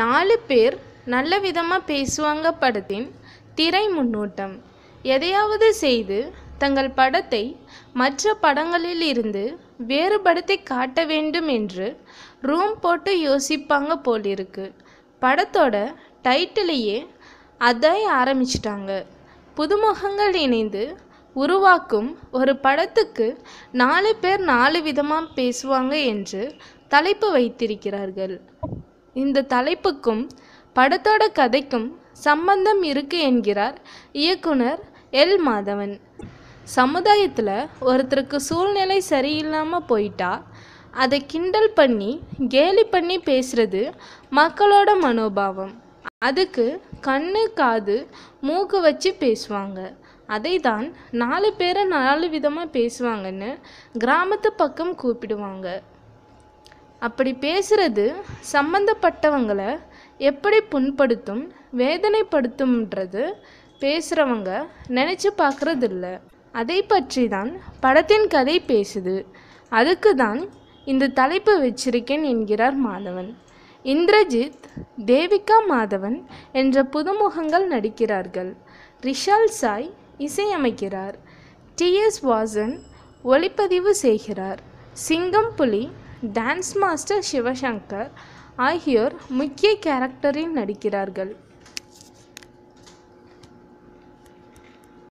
நாலு பேர் நல்ல விதமாக பேசுவாங்க படத்தின் திரை முன்னோட்டம் எதையாவது செய்து தங்கள் படத்தை மற்ற படங்களில் இருந்து வேறுபடுத்தி காட்ட வேண்டும் என்று ரூம் போட்டு யோசிப்பாங்க போலிருக்கு படத்தோட டைட்டிலையே அதை ஆரம்பிச்சிட்டாங்க புதுமுகங்கள் இணைந்து உருவாக்கும் ஒரு படத்துக்கு நாலு பேர் நாலு விதமாக பேசுவாங்க என்று தலைப்பு வைத்திருக்கிறார்கள் இந்த தலைப்புக்கும் படத்தோட கதைக்கும் சம்பந்தம் இருக்கு என்கிறார் இயக்குனர் எல் மாதவன் சமுதாயத்தில் ஒருத்தருக்கு சூழ்நிலை சரியில்லாமல் போயிட்டா அதை கிண்டல் பண்ணி கேலி பண்ணி பேசுறது மக்களோட மனோபாவம் அதுக்கு கண்ணு காது மூக்கு வச்சு பேசுவாங்க அதை தான் நாலு பேரை நாலு விதமாக பேசுவாங்கன்னு கிராமத்து பக்கம் கூப்பிடுவாங்க அப்படி பேசுகிறது சம்மந்தப்பட்டவங்களை எப்படி புண்படுத்தும் வேதனைப்படுத்தும்ன்றது பேசுகிறவங்க நினச்சி பார்க்குறதில்ல அதை பற்றி தான் படத்தின் கதை பேசுது அதுக்கு தான் இந்த தலைப்பு வச்சிருக்கேன் என்கிறார் மாதவன் இந்திரஜித் தேவிகா மாதவன் என்ற புதுமுகங்கள் நடிக்கிறார்கள் ரிஷால் சாய் இசையமைக்கிறார் டி எஸ் வாசன் ஒளிப்பதிவு செய்கிறார் சிங்கம் புலி டான்ஸ் மாஸ்டர் சிவசங்கர் ஆகியோர் முக்கிய கேரக்டரில் நடிக்கிறார்கள்